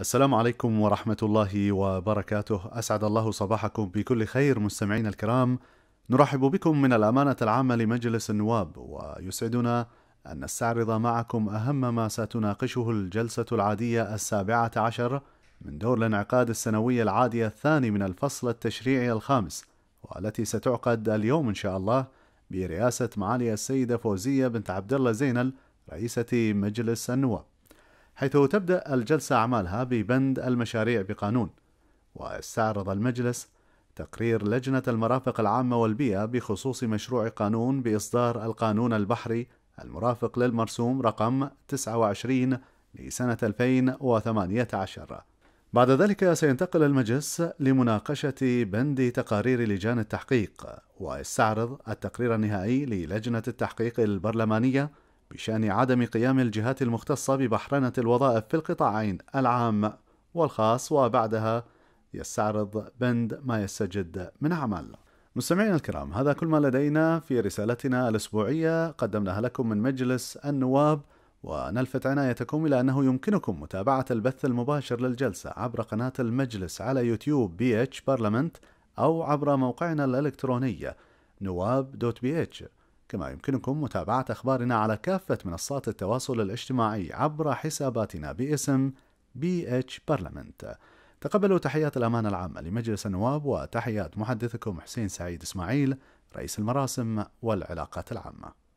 السلام عليكم ورحمة الله وبركاته، أسعد الله صباحكم بكل خير مستمعينا الكرام. نرحب بكم من الأمانة العامة لمجلس النواب، ويسعدنا أن نستعرض معكم أهم ما ستناقشه الجلسة العادية السابعة عشر من دور الانعقاد السنوي العادي الثاني من الفصل التشريعي الخامس، والتي ستعقد اليوم إن شاء الله برئاسة معالي السيدة فوزية بنت عبد الله زينل رئيسة مجلس النواب. حيث تبدأ الجلسة أعمالها ببند المشاريع بقانون، ويستعرض المجلس تقرير لجنة المرافق العامة والبيئة بخصوص مشروع قانون بإصدار القانون البحري المرافق للمرسوم رقم 29 لسنة 2018 بعد ذلك سينتقل المجلس لمناقشة بند تقارير لجان التحقيق ويستعرض التقرير النهائي للجنة التحقيق البرلمانية بشان عدم قيام الجهات المختصة ببحرنة الوظائف في القطاعين العام والخاص وبعدها يستعرض بند ما يستجد من أعمال مستمعينا الكرام هذا كل ما لدينا في رسالتنا الأسبوعية قدمناها لكم من مجلس النواب ونلفت عنايتكم إلى أنه يمكنكم متابعة البث المباشر للجلسة عبر قناة المجلس على يوتيوب بي اتش بارلمنت أو عبر موقعنا الإلكتروني نواب دوت بي اتش كما يمكنكم متابعة أخبارنا على كافة منصات التواصل الاجتماعي عبر حساباتنا باسم بي اتش بارلمنت تقبلوا تحيات الأمانة العامة لمجلس النواب وتحيات محدثكم حسين سعيد إسماعيل رئيس المراسم والعلاقات العامة